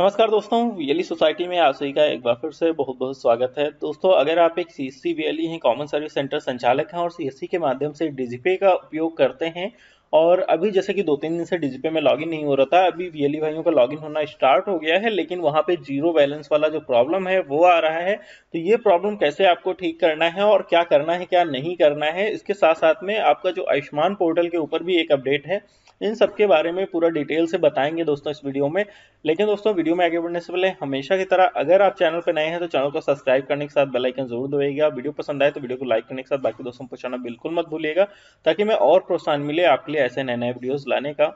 नमस्कार दोस्तों VLE society में आप सभी का एक बार फिर से बहुत बहुत स्वागत है दोस्तों अगर आप एक सी एस सी हैं कॉमन सर्विस सेंटर संचालक हैं और सी के माध्यम से डीजीपे का उपयोग करते हैं और अभी जैसे कि दो तीन दिन से डीजीपे में लॉगिन नहीं हो रहा था अभी वीएलई e भाइयों का लॉगिन होना स्टार्ट हो गया है लेकिन वहां पे जीरो बैलेंस वाला जो प्रॉब्लम है वो आ रहा है तो ये प्रॉब्लम कैसे आपको ठीक करना है और क्या करना है क्या नहीं करना है इसके साथ साथ में आपका जो आयुष्मान पोर्टल के ऊपर भी एक अपडेट है इन सब के बारे में पूरा डिटेल से बताएंगे दोस्तों इस वीडियो में लेकिन दोस्तों वीडियो में आगे बढ़ने से पहले हमेशा की तरह अगर आप चैनल पर नए हैं तो चैनल को सब्सक्राइब करने के साथ बेल आइकन जरूर दबाइएगा वीडियो पसंद आए तो वीडियो को लाइक करने के साथ बाकी दोस्तों पहुंचाना बिल्कुल मत भूलिएगा ताकि मैं और प्रोत्साहन मिले आपके लिए करेंगे ऐसे नए नए वीडियोस लाने का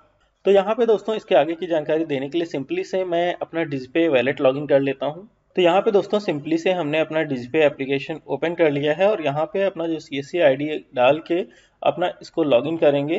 तो यहाँ पे दोस्तों इसके आगे की जानकारी देने के लिए सिंपली से मैं अपना डिजपे वैलेट लॉगिन कर लेता हूँ तो यहाँ पे दोस्तों सिंपली से हमने अपना डिजपे एप्लीकेशन ओपन कर लिया है और यहाँ पे अपना जो सी एस डाल के अपना इसको लॉगिन करेंगे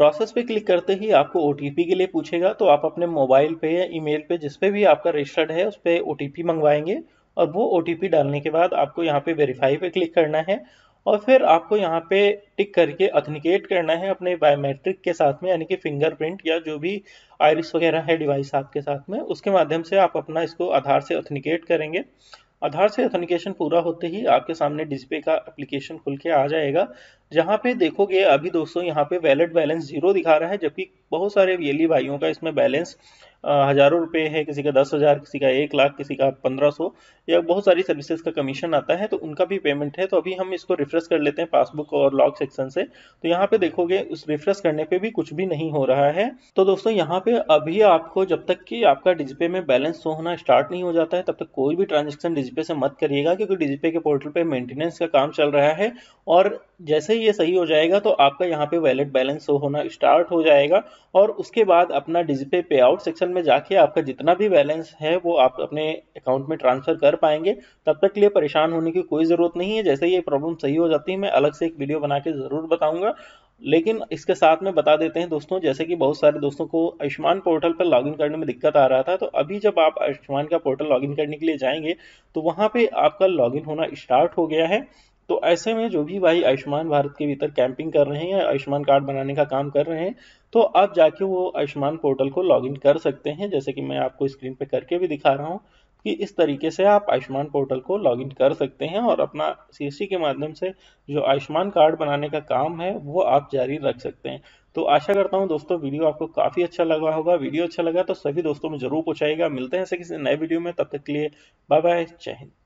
प्रोसेस पे क्लिक करते ही आपको ओ के लिए पूछेगा तो आप अपने मोबाइल पे या ईमेल पे जिस पे भी आपका रजिस्टर्ड है उस पर ओ मंगवाएंगे और वो ओ डालने के बाद आपको यहाँ पे वेरीफाई पे क्लिक करना है और फिर आपको यहाँ पे टिक करके अथेंटिकेट करना है अपने बायोमेट्रिक के साथ में यानी कि फिंगरप्रिंट या जो भी आयरिस वगैरह है डिवाइस आपके साथ में उसके माध्यम से आप अपना इसको आधार से अथेंटिकेट करेंगे आधार से अथेंटिकेशन पूरा होते ही आपके सामने डिस्प्ले का एप्लीकेशन खुल के आ जाएगा जहाँ पे देखोगे अभी दोस्तों यहाँ पे वैलिड बैलेंस जीरो दिखा रहा है जबकि बहुत सारे वीएलई भाइयों का इसमें बैलेंस हज़ारों रुपए है किसी का दस हज़ार किसी का एक लाख किसी का पंद्रह सौ या बहुत सारी सर्विसेज का कमीशन आता है तो उनका भी पेमेंट है तो अभी हम इसको रिफ्रेश कर लेते हैं पासबुक और लॉग सेक्शन से तो यहाँ पे देखोगे उस रिफ्रेश करने पे भी कुछ भी नहीं हो रहा है तो दोस्तों यहाँ पे अभी आपको जब तक कि आपका डिजिपे में बैलेंस होना स्टार्ट नहीं हो जाता है तब तक कोई भी ट्रांजेक्शन डिजिपे से मत करिएगा क्योंकि डिजिपे के पोर्टल पर मेंटेनेंस का काम चल रहा है और जैसे ही ये सही हो जाएगा तो आपका यहाँ पे वैलेट बैलेंस होना स्टार्ट हो जाएगा और उसके बाद अपना डिजिपे पे आउट सेक्शन में जाके आपका जितना भी बैलेंस है वो आप अपने अकाउंट में ट्रांसफर कर पाएंगे तब तक के लिए परेशान होने की कोई ज़रूरत नहीं है जैसे ये प्रॉब्लम सही हो जाती है मैं अलग से एक वीडियो बना के ज़रूर बताऊंगा लेकिन इसके साथ में बता देते हैं दोस्तों जैसे कि बहुत सारे दोस्तों को आयुष्मान पोर्टल पर लॉगिन करने में दिक्कत आ रहा था तो अभी जब आप आयुष्मान का पोर्टल लॉगिन करने के लिए जाएंगे तो वहां पर आपका लॉगिन होना स्टार्ट हो गया है तो ऐसे में जो भी भाई आयुष्मान भारत के भीतर कैंपिंग कर रहे हैं या आयुष्मान कार्ड बनाने का काम कर रहे हैं तो आप जाके वो आयुष्मान पोर्टल को लॉगिन कर सकते हैं जैसे कि मैं आपको स्क्रीन पे करके भी दिखा रहा हूँ कि इस तरीके से आप आयुष्मान पोर्टल को लॉगिन कर सकते हैं और अपना सी के माध्यम से जो आयुष्मान कार्ड बनाने का काम है वो आप जारी रख सकते हैं तो आशा करता हूँ दोस्तों वीडियो आपको काफ़ी अच्छा लगा होगा वीडियो अच्छा लगा तो सभी दोस्तों में जरूर पूछाएगा मिलते हैं ऐसे किसी नए वीडियो में तब तक के लिए बाय बाय जय हिंद